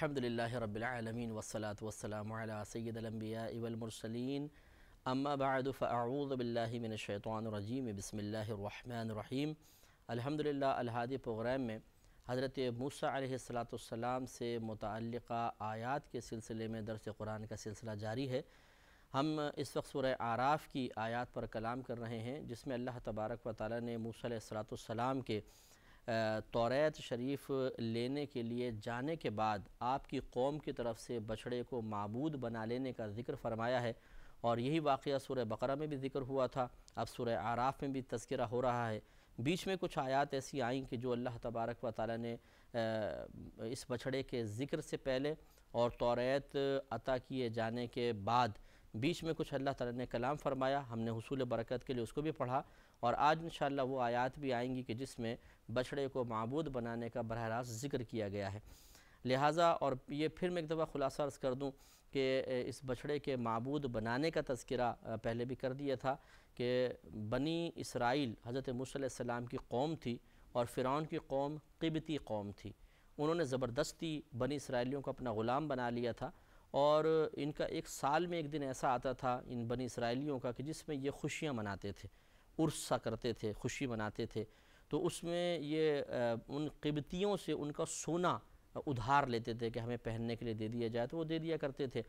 الحمد للہ والصلاة والسلام علی سید الانبیاء والمرسلین اما بعد فاعوذ باللہ من الشیطان الرجیم بسم اللہ الرحمن الرحیم الحمدللہ الہادی پروگرام میں حضرت موسیٰ علیہ السلام سے متعلقہ آیات کے سلسلے میں درس قرآن کا سلسلہ جاری ہے ہم اس وقت سورہ آراف کی آیات پر کلام کر رہے ہیں جس میں اللہ تبارک و تعالی نے موسیٰ علیہ السلام کے توریت شریف لینے کے لیے جانے کے بعد آپ کی قوم کی طرف سے بچڑے کو معبود بنا لینے کا ذکر فرمایا ہے اور یہی واقعہ سورہ بقرہ میں بھی ذکر ہوا تھا اب سورہ آراف میں بھی تذکرہ ہو رہا ہے بیچ میں کچھ آیات ایسی آئیں کہ جو اللہ تبارک و تعالی نے اس بچڑے کے ذکر سے پہلے اور توریت عطا کیے جانے کے بعد بیچ میں کچھ اللہ تعالی نے کلام فرمایا ہم نے حصول برکت کے لیے اس کو بھی پڑھا اور آج انشاءاللہ وہ آیات بھی آئیں گی کہ جس میں بچڑے کو معبود بنانے کا براہ راست ذکر کیا گیا ہے لہٰذا اور یہ پھر میں ایک دفعہ خلاصہ عرض کر دوں کہ اس بچڑے کے معبود بنانے کا تذکرہ پہلے بھی کر دیا تھا کہ بنی اسرائیل حضرت موسیٰ علیہ السلام کی قوم تھی اور فرعون کی قوم قبطی قوم تھی انہوں نے زبردستی بنی اسرائیلیوں کو اپنا غلام بنا لیا تھا اور ان کا ایک سال میں ایک دن ایسا آتا تھا ان بنی اسرائیلیوں کا کہ جس میں یہ خوشیاں مناتے تھے سا کرتے تھے خوشی مناتے تھے تو اس میں یہ ان قبطیوں سے ان کا سونا ادھار لیتے تھے کہ ہمیں پہننے کے لیے دے دیا جائے تو وہ دے دیا کرتے تھے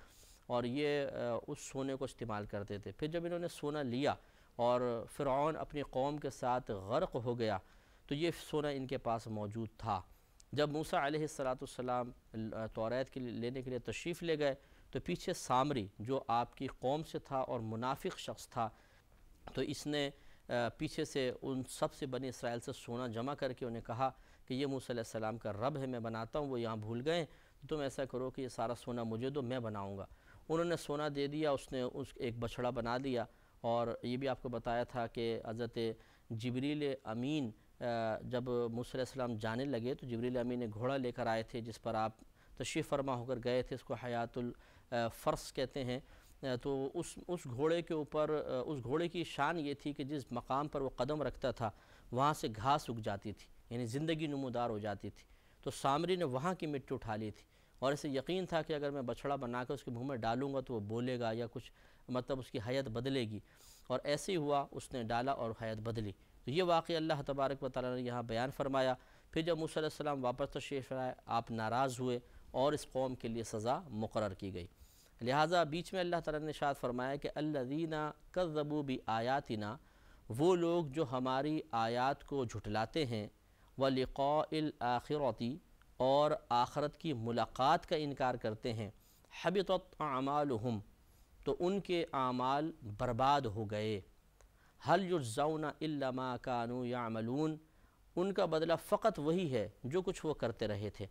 اور یہ اس سونے کو استعمال کرتے تھے پھر جب انہوں نے سونا لیا اور فرعون اپنی قوم کے ساتھ غرق ہو گیا تو یہ سونا ان کے پاس موجود تھا جب موسیٰ علیہ السلاۃ السلام توریت کے لیے لینے کے لیے تشریف لے گئے تو پیچھے سامری جو آپ کی قوم سے تھا اور منافق شخص تھا تو اس نے پیچھے سے ان سب سے بنی اسرائیل سے سونا جمع کر کے انہیں کہا کہ یہ موسیٰ علیہ السلام کا رب ہے میں بناتا ہوں وہ یہاں بھول گئے تم ایسا کرو کہ یہ سارا سونا مجھے دو میں بناؤں گا انہوں نے سونا دے دیا اس نے اس ایک بچھڑا بنا دیا اور یہ بھی آپ کو بتایا تھا کہ حضرت جبریل امین جب موسیٰ علیہ السلام جانے لگے تو جبریل امین نے گھوڑا لے کر آئے تھے جس پر آپ تشریف فرما ہو کر گئے تھے اس کو حیات الفرس کہتے ہیں تو اس اس گھوڑے کے اوپر اس گھوڑے کی شان یہ تھی کہ جس مقام پر وہ قدم رکھتا تھا وہاں سے گھاس اگ جاتی تھی یعنی زندگی نمودار ہو جاتی تھی تو سامری نے وہاں کی مٹی اٹھا لی تھی اور اسے یقین تھا کہ اگر میں بچھڑا بنا کے اس کے منہ میں ڈالوں گا تو وہ بولے گا یا کچھ مطلب اس کی حیات بدلے گی اور ایسے ہی ہوا اس نے ڈالا اور حیات بدلی تو یہ واقعی اللہ تبارک و تعالیٰ نے یہاں بیان فرمایا پھر جب موسیٰ علیہ السلام واپس تشریف آئے آپ ناراض ہوئے اور اس قوم کے لیے سزا مقرر کی گئی لہٰذا بیچ میں اللہ تعالیٰ نے شاد فرمایا کہ اللہ کذبوا بآیاتنا وہ لوگ جو ہماری آیات کو جھٹلاتے ہیں ولقاء لقا اور آخرت کی ملاقات کا انکار کرتے ہیں حبطت اعمالهم تو ان کے اعمال برباد ہو گئے حل یجزون الا ما کانو یعملون ان کا بدلہ فقط وہی ہے جو کچھ وہ کرتے رہے تھے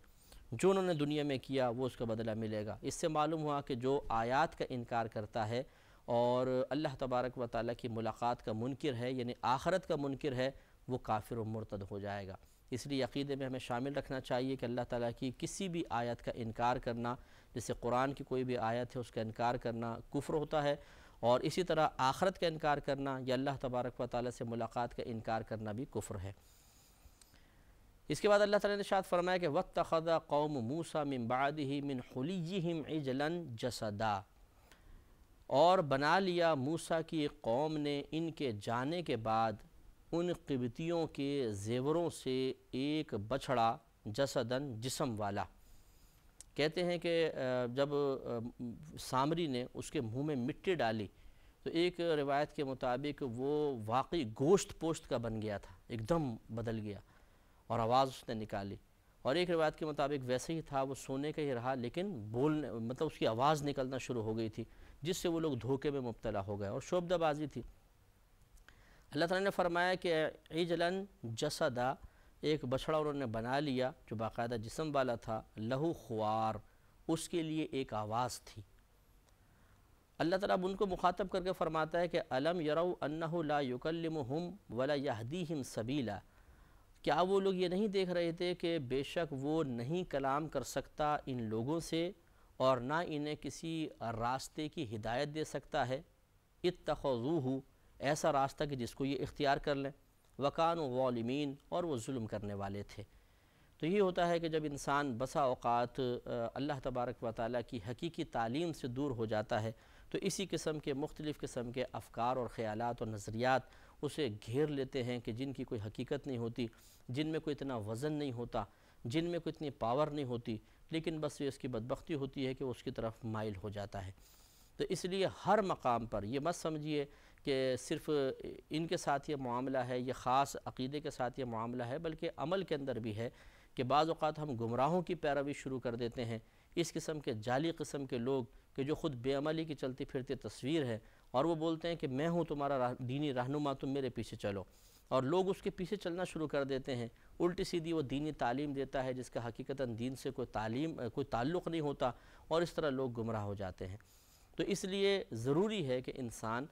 جو انہوں نے دنیا میں کیا وہ اس کا بدلہ ملے گا اس سے معلوم ہوا کہ جو آیات کا انکار کرتا ہے اور اللہ تبارک و تعالیٰ کی ملاقات کا منکر ہے یعنی آخرت کا منکر ہے وہ کافر و مرتد ہو جائے گا اس لیے عقیدے میں ہمیں شامل رکھنا چاہیے کہ اللہ تعالیٰ کی کسی بھی آیت کا انکار کرنا جیسے قرآن کی کوئی بھی آیت ہے اس کا انکار کرنا کفر ہوتا ہے اور اسی طرح آخرت کا انکار کرنا یا اللہ تبارک و تعالیٰ سے ملاقات کا انکار کرنا بھی کفر ہے اس کے بعد اللہ تعالیٰ نے شاد فرمایا کہ وقت خدا قوم موسا من باد من خلیجی جلن جسدا اور بنا لیا موسا کی قوم نے ان کے جانے کے بعد ان قبطیوں کے زیوروں سے ایک بچھڑا جسدن جسم والا کہتے ہیں کہ جب سامری نے اس کے منہ میں مٹی ڈالی تو ایک روایت کے مطابق وہ واقعی گوشت پوشت کا بن گیا تھا ایک دم بدل گیا اور آواز اس نے نکالی اور ایک روایت کے مطابق ویسے ہی تھا وہ سونے کا ہی رہا لیکن بولنے مطلب اس کی آواز نکلنا شروع ہو گئی تھی جس سے وہ لوگ دھوکے میں مبتلا ہو گئے اور شعبدہ بازی تھی اللہ تعالیٰ نے فرمایا کہ عجلن جسدا ایک بچھڑا انہوں نے بنا لیا جو باقاعدہ جسم والا تھا لہو خوار اس کے لیے ایک آواز تھی اللہ تعالیٰ ان کو مخاطب کر کے فرماتا ہے کہ علم یرو اللہ الکلم یا ہدیم سبیلا کیا وہ لوگ یہ نہیں دیکھ رہے تھے کہ بے شک وہ نہیں کلام کر سکتا ان لوگوں سے اور نہ انہیں کسی راستے کی ہدایت دے سکتا ہے اتخو ایسا راستہ کہ جس کو یہ اختیار کر لیں وکان و اور وہ ظلم کرنے والے تھے تو یہ ہوتا ہے کہ جب انسان بسا اوقات اللہ تبارک و تعالیٰ کی حقیقی تعلیم سے دور ہو جاتا ہے تو اسی قسم کے مختلف قسم کے افکار اور خیالات اور نظریات اسے گھیر لیتے ہیں کہ جن کی کوئی حقیقت نہیں ہوتی جن میں کوئی اتنا وزن نہیں ہوتا جن میں کوئی اتنی پاور نہیں ہوتی لیکن بس یہ اس کی بدبختی ہوتی ہے کہ اس کی طرف مائل ہو جاتا ہے تو اس لیے ہر مقام پر یہ مت سمجھیے کہ صرف ان کے ساتھ یہ معاملہ ہے یہ خاص عقیدے کے ساتھ یہ معاملہ ہے بلکہ عمل کے اندر بھی ہے کہ بعض اوقات ہم گمراہوں کی پیروی شروع کر دیتے ہیں اس قسم کے جعلی قسم کے لوگ کہ جو خود بے عملی کی چلتی پھرتی تصویر ہے اور وہ بولتے ہیں کہ میں ہوں تمہارا دینی رہنما تم میرے پیچھے چلو اور لوگ اس کے پیچھے چلنا شروع کر دیتے ہیں الٹی سیدھی وہ دینی تعلیم دیتا ہے جس کا حقیقتاً دین سے کوئی تعلیم کوئی تعلق نہیں ہوتا اور اس طرح لوگ گمراہ ہو جاتے ہیں تو اس لیے ضروری ہے کہ انسان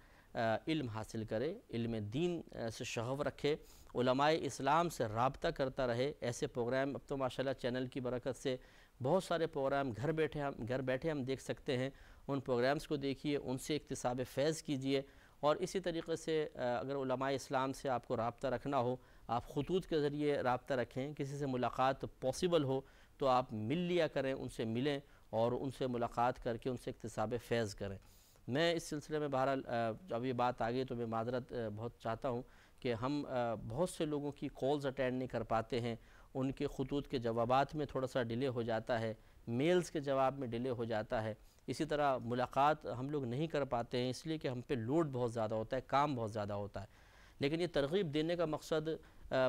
علم حاصل کرے علم دین سے شغف رکھے علماء اسلام سے رابطہ کرتا رہے ایسے پروگرام اب تو ماشاءاللہ چینل کی برکت سے بہت سارے پروگرام گھر بیٹھے ہم گھر بیٹھے ہم دیکھ سکتے ہیں ان پروگرامز کو دیکھیے ان سے اقتصاب فیض کیجیے اور اسی طریقے سے اگر علماء اسلام سے آپ کو رابطہ رکھنا ہو آپ خطوط کے ذریعے رابطہ رکھیں کسی سے ملاقات پوسیبل ہو تو آپ مل لیا کریں ان سے ملیں اور ان سے ملاقات کر کے ان سے اقتصاب فیض کریں میں اس سلسلے میں بہرحال جب یہ بات آگئی تو میں معذرت بہت چاہتا ہوں کہ ہم بہت سے لوگوں کی کالز اٹینڈ نہیں کر پاتے ہیں ان کے خطوط کے جوابات میں تھوڑا سا ڈیلے ہو جاتا ہے میلز کے جواب میں ڈیلے ہو جاتا ہے اسی طرح ملاقات ہم لوگ نہیں کر پاتے ہیں اس لیے کہ ہم پہ لوڈ بہت زیادہ ہوتا ہے کام بہت زیادہ ہوتا ہے لیکن یہ ترغیب دینے کا مقصد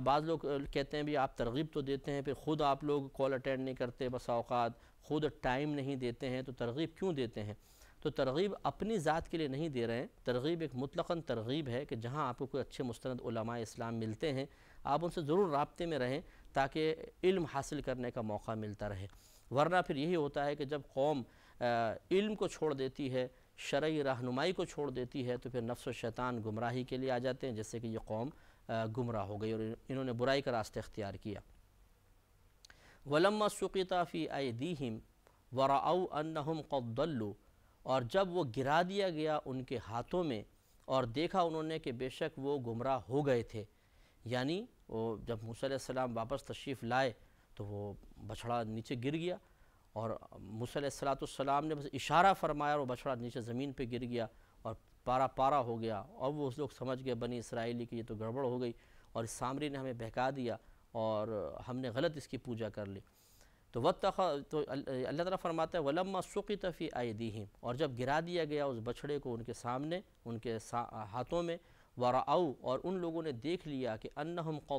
بعض لوگ کہتے ہیں بھی آپ ترغیب تو دیتے ہیں پھر خود آپ لوگ کال اٹینڈ نہیں کرتے اوقات خود ٹائم نہیں دیتے ہیں تو ترغیب کیوں دیتے ہیں تو ترغیب اپنی ذات کے لیے نہیں دے رہے ہیں ترغیب ایک مطلقاً ترغیب ہے کہ جہاں آپ کو کوئی اچھے مستند علماء اسلام ملتے ہیں آپ ان سے ضرور رابطے میں رہیں تاکہ علم حاصل کرنے کا موقع ملتا رہے ورنہ پھر یہی ہوتا ہے کہ جب قوم علم کو چھوڑ دیتی ہے شرعی رہنمائی کو چھوڑ دیتی ہے تو پھر نفس و شیطان گمراہی کے لیے آ جاتے ہیں جیسے کہ یہ قوم گمراہ ہو گئی اور انہوں نے برائی کا راستہ اختیار کیا وَلَمَّا سُقِطَ فِي اے وَرَعَوْا أَنَّهُمْ او انہم اور جب وہ گرا دیا گیا ان کے ہاتھوں میں اور دیکھا انہوں نے کہ بے شک وہ گمراہ ہو گئے تھے یعنی وہ جب علیہ السلام واپس تشریف لائے تو وہ بچھڑا نیچے گر گیا اور موسیٰ علیہ السلام نے بس اشارہ فرمایا اور وہ بچھڑا نیچے زمین پہ گر گیا اور پارا پارا ہو گیا اور وہ اس لوگ سمجھ گئے بنی اسرائیلی کہ یہ تو گڑبڑ ہو گئی اور اس سامری نے ہمیں بہکا دیا اور ہم نے غلط اس کی پوجا کر لی تو وقت تو اللہ تعالیٰ فرماتا ہے ولما سُقِتَ فِي طی اور جب گرا دیا گیا اس بچھڑے کو ان کے سامنے ان کے ہاتھوں میں وَرَعَوْا اور ان لوگوں نے دیکھ لیا کہ انہم قو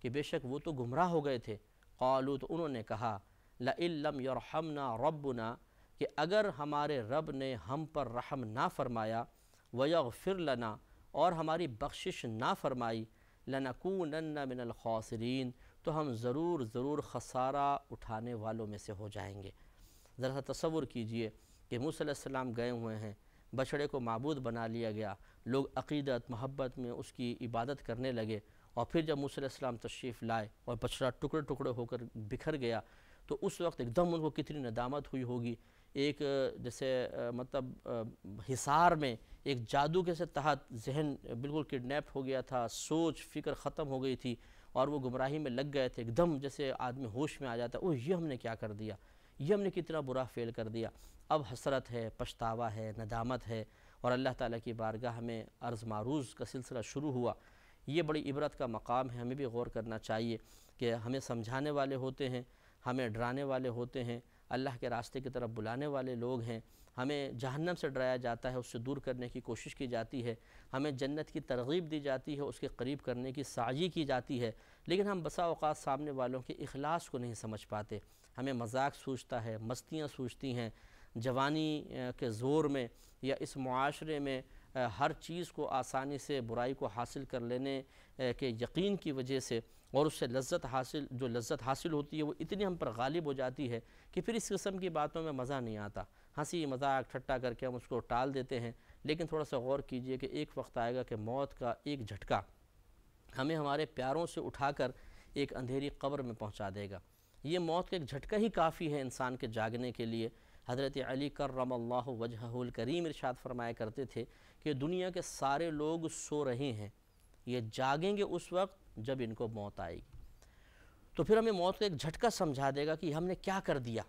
کہ بے شک وہ تو گمراہ ہو گئے تھے قالو تو انہوں نے کہا لَإِلَّمْ يَرْحَمْنَا رَبُّنَا کہ اگر ہمارے رب نے ہم پر رحم نہ فرمایا وَيَغْفِرْ لَنَا اور ہماری بخشش نہ فرمائی لَنَكُونَنَّ مِنَ الْخَاسِرِينَ تو ہم ضرور ضرور خسارہ اٹھانے والوں میں سے ہو جائیں گے ذرا تصور کیجئے کہ موسیٰ علیہ السلام گئے ہوئے ہیں بچڑے کو معبود بنا لیا گیا لوگ عقیدت محبت میں اس کی عبادت کرنے لگے اور پھر جب موسیٰ علیہ السلام تشریف لائے اور بچڑا ٹکڑے ٹکڑے ہو کر بکھر گیا تو اس وقت ایک دم ان کو کتنی ندامت ہوئی ہوگی ایک جیسے مطلب حصار میں ایک جادو کے سے تحت ذہن بالکل کڈنیپ ہو گیا تھا سوچ فکر ختم ہو گئی تھی اور وہ گمراہی میں لگ گئے تھے ایک دم جیسے آدمی ہوش میں آ جاتا ہے اوہ یہ ہم نے کیا کر دیا یہ ہم نے کتنا برا فیل کر دیا اب حسرت ہے پشتاوا ہے ندامت ہے اور اللہ تعالیٰ کی بارگاہ میں عرض معروض کا سلسلہ شروع ہوا یہ بڑی عبرت کا مقام ہے ہمیں بھی غور کرنا چاہیے کہ ہمیں سمجھانے والے ہوتے ہیں ہمیں ڈرانے والے ہوتے ہیں اللہ کے راستے کی طرف بلانے والے لوگ ہیں ہمیں جہنم سے ڈرایا جاتا ہے اس سے دور کرنے کی کوشش کی جاتی ہے ہمیں جنت کی ترغیب دی جاتی ہے اس کے قریب کرنے کی سعی کی جاتی ہے لیکن ہم بسا اوقات سامنے والوں کے اخلاص کو نہیں سمجھ پاتے ہمیں مذاق سوچتا ہے مستیاں سوچتی ہیں جوانی کے زور میں یا اس معاشرے میں ہر چیز کو آسانی سے برائی کو حاصل کر لینے کے یقین کی وجہ سے اور اس سے لذت حاصل جو لذت حاصل ہوتی ہے وہ اتنی ہم پر غالب ہو جاتی ہے کہ پھر اس قسم کی باتوں میں مزہ نہیں آتا ہنسی مذاق ٹھٹا کر کے ہم اس کو ٹال دیتے ہیں لیکن تھوڑا سا غور کیجئے کہ ایک وقت آئے گا کہ موت کا ایک جھٹکا ہمیں ہمارے پیاروں سے اٹھا کر ایک اندھیری قبر میں پہنچا دے گا یہ موت کا ایک جھٹکا ہی کافی ہے انسان کے جاگنے کے لیے حضرت علی کرم اللہ وجہہ وجہ الکریم ارشاد فرمایا کرتے تھے کہ دنیا کے سارے لوگ سو رہے ہیں یہ جاگیں گے اس وقت جب ان کو موت آئے گی تو پھر ہمیں موت کو ایک جھٹکا سمجھا دے گا کہ ہم نے کیا کر دیا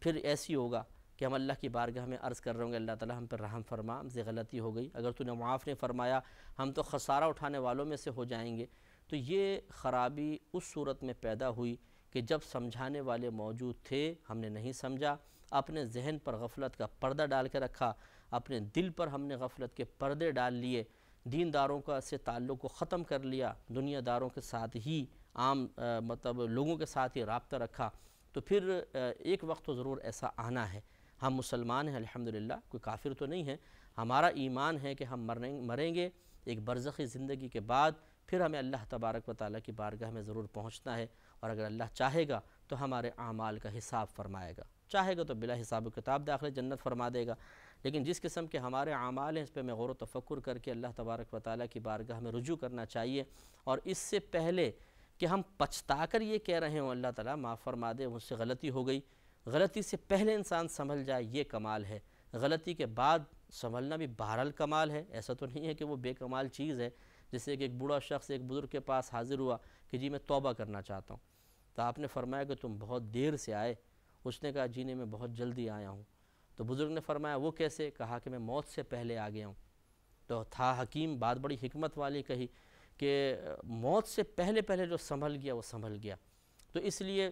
پھر ایسی ہوگا کہ ہم اللہ کی بارگاہ میں عرض کر رہے ہوں گے اللہ تعالی ہم پر رحم فرما ہم سے غلطی ہو گئی اگر تو نے معاف نہیں فرمایا ہم تو خسارہ اٹھانے والوں میں سے ہو جائیں گے تو یہ خرابی اس صورت میں پیدا ہوئی کہ جب سمجھانے والے موجود تھے ہم نے نہیں سمجھا اپنے ذہن پر غفلت کا پردہ ڈال کے رکھا اپنے دل پر ہم نے غفلت کے پردے ڈال لیے دین داروں کا اسے تعلق کو ختم کر لیا دنیا داروں کے ساتھ ہی عام مطلب لوگوں کے ساتھ ہی رابطہ رکھا تو پھر ایک وقت تو ضرور ایسا آنا ہے ہم مسلمان ہیں الحمدللہ کوئی کافر تو نہیں ہے ہمارا ایمان ہے کہ ہم مریں گے ایک برزخی زندگی کے بعد پھر ہمیں اللہ تبارک و تعالیٰ کی بارگاہ میں ضرور پہنچنا ہے اور اگر اللہ چاہے گا تو ہمارے اعمال کا حساب فرمائے گا چاہے گا تو بلا حساب و کتاب داخل جنت فرما دے گا لیکن جس قسم کے ہمارے اعمال ہیں اس پہ میں غور و تفکر کر کے اللہ تبارک و تعالیٰ کی بارگاہ میں رجوع کرنا چاہیے اور اس سے پہلے کہ ہم پچھتا کر یہ کہہ رہے ہوں اللہ تعالیٰ معاف فرما دے مجھ سے غلطی ہو گئی غلطی سے پہلے انسان سنبھل جائے یہ کمال ہے غلطی کے بعد سنبھلنا بھی بہرحال کمال ہے ایسا تو نہیں ہے کہ وہ بے کمال چیز ہے جس سے ایک بوڑھا شخص ایک بزرگ کے پاس حاضر ہوا کہ جی میں توبہ کرنا چاہتا ہوں تو آپ نے فرمایا کہ تم بہت دیر سے آئے اس نے کہا جینے میں بہت جلدی آیا ہوں تو بزرگ نے فرمایا وہ کیسے کہا کہ میں موت سے پہلے آ گیا ہوں تو تھا حکیم بات بڑی حکمت والی کہی کہ موت سے پہلے پہلے جو سنبھل گیا وہ سنبھل گیا تو اس لیے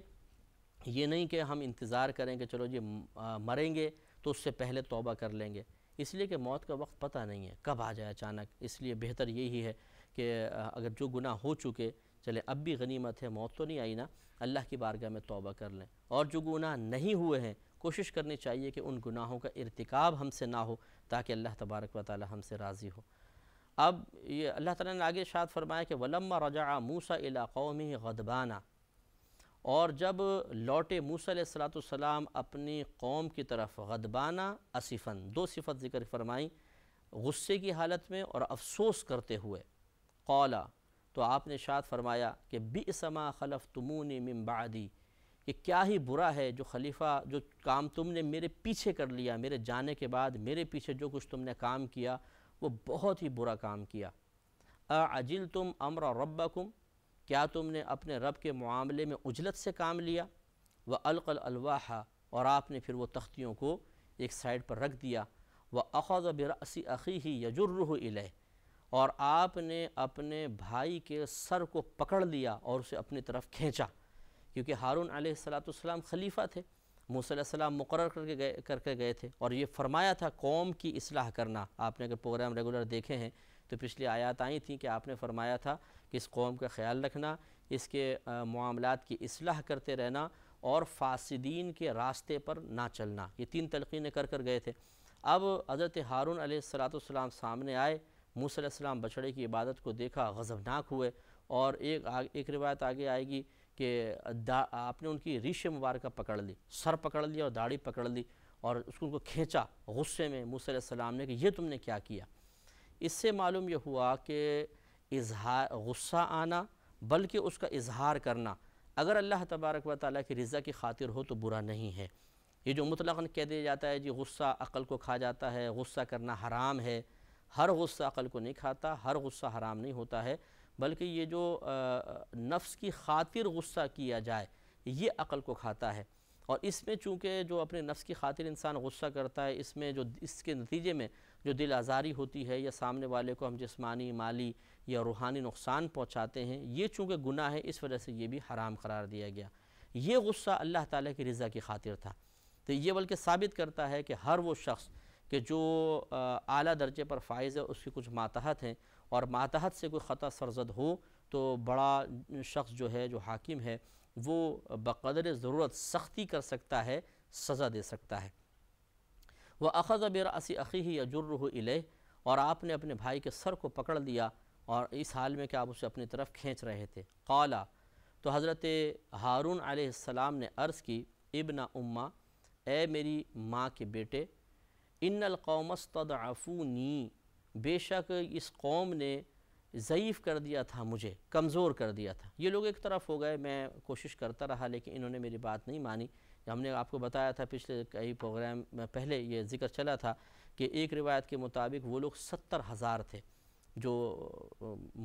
یہ نہیں کہ ہم انتظار کریں کہ چلو جی مریں گے تو اس سے پہلے توبہ کر لیں گے اس لیے کہ موت کا وقت پتہ نہیں ہے کب آ جائے اچانک اس لیے بہتر یہی ہے کہ اگر جو گناہ ہو چکے چلے اب بھی غنیمت ہے موت تو نہیں آئی نا اللہ کی بارگاہ میں توبہ کر لیں اور جو گناہ نہیں ہوئے ہیں کوشش کرنی چاہیے کہ ان گناہوں کا ارتکاب ہم سے نہ ہو تاکہ اللہ تبارک و تعالی ہم سے راضی ہو اب یہ اللہ تعالیٰ نے آگے شاد فرمایا کہ ولما رجع موسیٰ الى میں غدبانہ اور جب لوٹے موسیٰ علیہ السلام اپنی قوم کی طرف غدبانہ اسفن دو صفت ذکر فرمائیں غصے کی حالت میں اور افسوس کرتے ہوئے قولا تو آپ نے شاد فرمایا کہ مَا خلف تمون بَعْدِ کہ کیا ہی برا ہے جو خلیفہ جو کام تم نے میرے پیچھے کر لیا میرے جانے کے بعد میرے پیچھے جو کچھ تم نے کام کیا وہ بہت ہی برا کام کیا اَعَجِلْتُمْ تم امر کیا تم نے اپنے رب کے معاملے میں اجلت سے کام لیا وَأَلْقَ القل الواحہ اور آپ نے پھر وہ تختیوں کو ایک سائڈ پر رکھ دیا وہ بِرَأْسِ أَخِيهِ يَجُرُّهُ عقی ہی اور آپ نے اپنے بھائی کے سر کو پکڑ لیا اور اسے اپنی طرف کھینچا کیونکہ ہارون علیہ السلام خلیفہ تھے موسیٰ علیہ السلام مقرر کر کے گئے کر کے گئے تھے اور یہ فرمایا تھا قوم کی اصلاح کرنا آپ نے اگر پروگرام ریگولر دیکھے ہیں تو پچھلی آیات آئی تھیں کہ آپ نے فرمایا تھا کہ اس قوم کا خیال رکھنا اس کے معاملات کی اصلاح کرتے رہنا اور فاسدین کے راستے پر نہ چلنا یہ تین تلقینیں کر کر گئے تھے اب حضرت ہارون علیہ السلام سامنے آئے موسیٰ علیہ السلام بچڑے کی عبادت کو دیکھا غزبناک ہوئے اور ایک روایت آگے آئے گی کہ آپ نے ان کی ریش مبارکہ پکڑ لی سر پکڑ لی اور داڑھی پکڑ لی اور اس کو ان کو کھینچا غصے میں موسیٰ علیہ السلام نے کہ یہ تم نے کیا کیا اس سے معلوم یہ ہوا کہ اظہار غصہ آنا بلکہ اس کا اظہار کرنا اگر اللہ تبارک و تعالیٰ کی رضا کی خاطر ہو تو برا نہیں ہے یہ جو مطلقاً کہہ دیا جاتا ہے جی غصہ عقل کو کھا جاتا ہے غصہ کرنا حرام ہے ہر غصہ عقل کو نہیں کھاتا ہر غصہ حرام نہیں ہوتا ہے بلکہ یہ جو نفس کی خاطر غصہ کیا جائے یہ عقل کو کھاتا ہے اور اس میں چونکہ جو اپنے نفس کی خاطر انسان غصہ کرتا ہے اس میں جو اس کے نتیجے میں جو دل آزاری ہوتی ہے یا سامنے والے کو ہم جسمانی مالی یا روحانی نقصان پہنچاتے ہیں یہ چونکہ گناہ ہے اس وجہ سے یہ بھی حرام قرار دیا گیا یہ غصہ اللہ تعالیٰ کی رضا کی خاطر تھا تو یہ بلکہ ثابت کرتا ہے کہ ہر وہ شخص کہ جو اعلیٰ درجے پر فائز ہے اس کی کچھ ماتحت ہیں اور ماتحت سے کوئی خطہ سرزد ہو تو بڑا شخص جو ہے جو حاکم ہے وہ بقدر ضرورت سختی کر سکتا ہے سزا دے سکتا ہے وہ بِرَأَسِ بیر يَجُرُّهُ إِلَيْهِ اور آپ نے اپنے بھائی کے سر کو پکڑ دیا اور اس حال میں کہ آپ اسے اپنی طرف کھینچ رہے تھے قالا تو حضرت ہارون علیہ السلام نے عرض کی ابن امہ اے میری ماں کے بیٹے ان القوم استضعفونی بے شک اس قوم نے ضعیف کر دیا تھا مجھے کمزور کر دیا تھا یہ لوگ ایک طرف ہو گئے میں کوشش کرتا رہا لیکن انہوں نے میری بات نہیں مانی ہم نے آپ کو بتایا تھا پچھلے کئی پروگرام میں پہلے یہ ذکر چلا تھا کہ ایک روایت کے مطابق وہ لوگ ستر ہزار تھے جو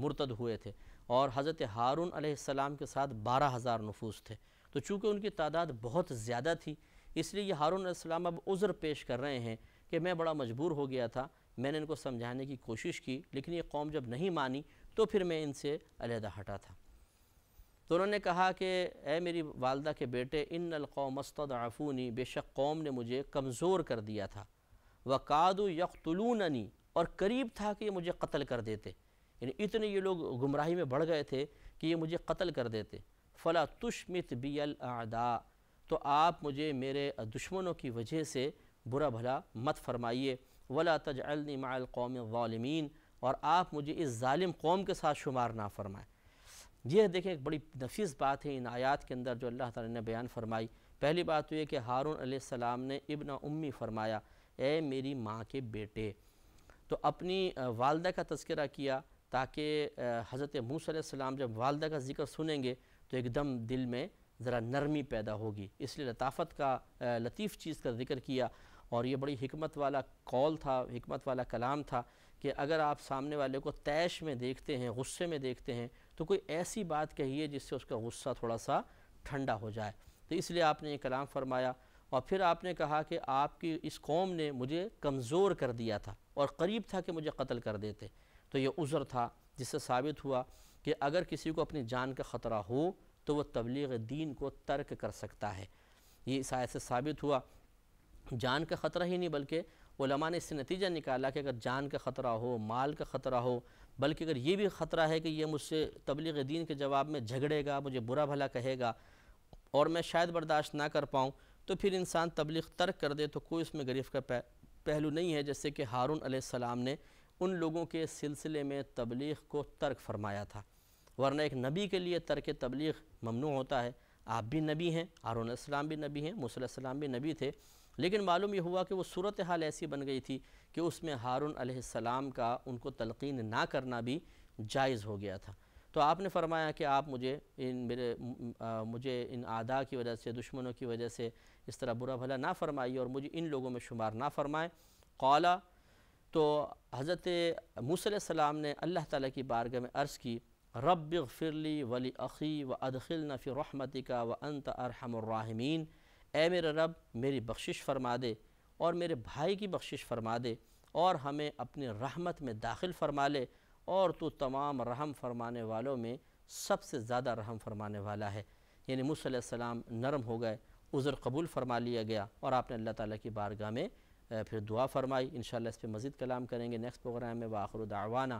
مرتد ہوئے تھے اور حضرت ہارون علیہ السلام کے ساتھ بارہ ہزار نفوس تھے تو چونکہ ان کی تعداد بہت زیادہ تھی اس لیے یہ ہارون علیہ السلام اب عذر پیش کر رہے ہیں کہ میں بڑا مجبور ہو گیا تھا میں نے ان کو سمجھانے کی کوشش کی لیکن یہ قوم جب نہیں مانی تو پھر میں ان سے علیحدہ ہٹا تھا تو انہوں نے کہا کہ اے میری والدہ کے بیٹے ان القوم مستد بے شک قوم نے مجھے کمزور کر دیا تھا وقاد یقتلوننی اور قریب تھا کہ یہ مجھے قتل کر دیتے یعنی اتنے یہ لوگ گمراہی میں بڑھ گئے تھے کہ یہ مجھے قتل کر دیتے فلا تشمت بی الاعداء تو آپ مجھے میرے دشمنوں کی وجہ سے برا بھلا مت فرمائیے ولا مَعَ الْقَوْمِ الظَّالِمِينَ اور آپ مجھے اس ظالم قوم کے ساتھ شمار نہ فرمائیں یہ دیکھیں ایک بڑی نفیس بات ہے ان آیات کے اندر جو اللہ تعالی نے بیان فرمائی پہلی بات تو یہ کہ ہارون علیہ السلام نے ابن امی فرمایا اے میری ماں کے بیٹے تو اپنی والدہ کا تذکرہ کیا تاکہ حضرت موسیٰ علیہ السلام جب والدہ کا ذکر سنیں گے تو ایک دم دل میں ذرا نرمی پیدا ہوگی اس لیے لطافت کا لطیف چیز کا ذکر کیا اور یہ بڑی حکمت والا کال تھا حکمت والا کلام تھا کہ اگر آپ سامنے والے کو تیش میں دیکھتے ہیں غصے میں دیکھتے ہیں تو کوئی ایسی بات کہیے جس سے اس کا غصہ تھوڑا سا ٹھنڈا ہو جائے تو اس لیے آپ نے یہ کلام فرمایا اور پھر آپ نے کہا کہ آپ کی اس قوم نے مجھے کمزور کر دیا تھا اور قریب تھا کہ مجھے قتل کر دیتے تو یہ عذر تھا جس سے ثابت ہوا کہ اگر کسی کو اپنی جان کا خطرہ ہو تو وہ تبلیغ دین کو ترک کر سکتا ہے یہ اس آیت سے ثابت ہوا جان کا خطرہ ہی نہیں بلکہ علماء نے اس سے نتیجہ نکالا کہ اگر جان کا خطرہ ہو مال کا خطرہ ہو بلکہ اگر یہ بھی خطرہ ہے کہ یہ مجھ سے تبلیغ دین کے جواب میں جھگڑے گا مجھے برا بھلا کہے گا اور میں شاید برداشت نہ کر پاؤں تو پھر انسان تبلیغ ترک کر دے تو کوئی اس میں گریف کا پہلو نہیں ہے جیسے کہ ہارون علیہ السلام نے ان لوگوں کے سلسلے میں تبلیغ کو ترک فرمایا تھا ورنہ ایک نبی کے لیے ترک تبلیغ ممنوع ہوتا ہے آپ بھی نبی ہیں ہارون علیہ السلام بھی نبی ہیں موسیٰ علیہ السلام بھی نبی تھے لیکن معلوم یہ ہوا کہ وہ صورتحال ایسی بن گئی تھی کہ اس میں ہارون علیہ السلام کا ان کو تلقین نہ کرنا بھی جائز ہو گیا تھا تو آپ نے فرمایا کہ آپ مجھے ان میرے مجھے ان آدھا کی وجہ سے دشمنوں کی وجہ سے اس طرح برا بھلا نہ فرمائی اور مجھے ان لوگوں میں شمار نہ فرمائیں قولا تو حضرت موسیٰ علیہ السلام نے اللہ تعالیٰ کی بارگاہ میں عرض کی رب بغ فرلی ولی عقی و ادخل نفی رحمتی کا و انت ارحم الراحمین اے میرے رب میری بخشش فرما دے اور میرے بھائی کی بخشش فرما دے اور ہمیں اپنے رحمت میں داخل فرما لے اور تو تمام رحم فرمانے والوں میں سب سے زیادہ رحم فرمانے والا ہے یعنی موسیٰ علیہ السلام نرم ہو گئے عذر قبول فرما لیا گیا اور آپ نے اللہ تعالیٰ کی بارگاہ میں پھر دعا فرمائی انشاءاللہ اس پہ مزید کلام کریں گے نیکسٹ پروگرام میں وآخر دعوانا